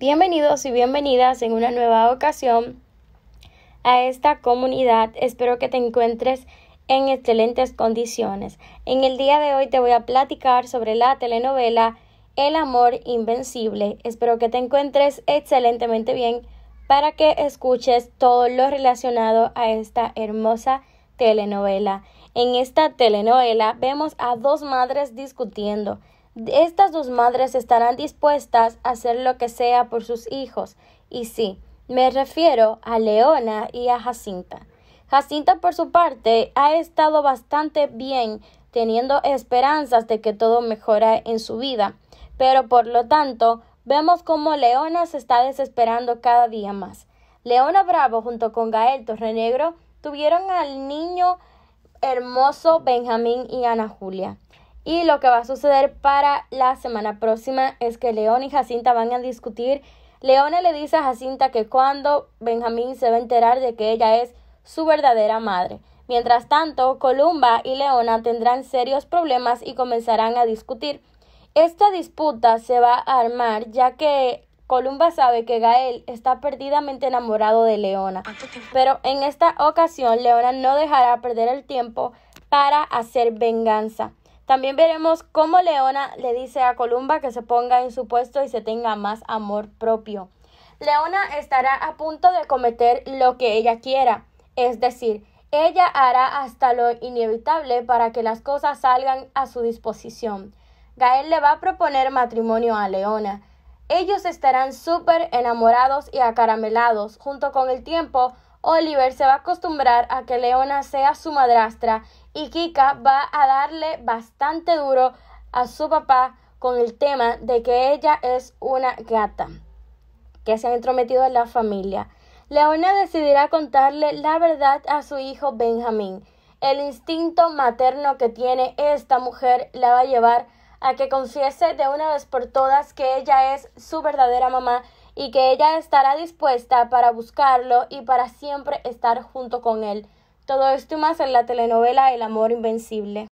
Bienvenidos y bienvenidas en una nueva ocasión a esta comunidad. Espero que te encuentres en excelentes condiciones. En el día de hoy te voy a platicar sobre la telenovela El amor invencible. Espero que te encuentres excelentemente bien para que escuches todo lo relacionado a esta hermosa telenovela. En esta telenovela vemos a dos madres discutiendo estas dos madres estarán dispuestas a hacer lo que sea por sus hijos, y sí, me refiero a Leona y a Jacinta. Jacinta, por su parte, ha estado bastante bien, teniendo esperanzas de que todo mejore en su vida, pero por lo tanto, vemos cómo Leona se está desesperando cada día más. Leona Bravo junto con Gael Torrenegro tuvieron al niño hermoso Benjamín y Ana Julia. Y lo que va a suceder para la semana próxima es que León y Jacinta van a discutir. Leona le dice a Jacinta que cuando Benjamín se va a enterar de que ella es su verdadera madre. Mientras tanto, Columba y Leona tendrán serios problemas y comenzarán a discutir. Esta disputa se va a armar ya que Columba sabe que Gael está perdidamente enamorado de Leona. Pero en esta ocasión, Leona no dejará perder el tiempo para hacer venganza. También veremos cómo Leona le dice a Columba que se ponga en su puesto y se tenga más amor propio. Leona estará a punto de cometer lo que ella quiera, es decir, ella hará hasta lo inevitable para que las cosas salgan a su disposición. Gael le va a proponer matrimonio a Leona. Ellos estarán súper enamorados y acaramelados. Junto con el tiempo, Oliver se va a acostumbrar a que Leona sea su madrastra y Kika va a darle bastante duro a su papá con el tema de que ella es una gata que se ha entrometido en la familia. Leona decidirá contarle la verdad a su hijo Benjamín. El instinto materno que tiene esta mujer la va a llevar a que confiese de una vez por todas que ella es su verdadera mamá y que ella estará dispuesta para buscarlo y para siempre estar junto con él. Todo esto más en la telenovela El amor invencible.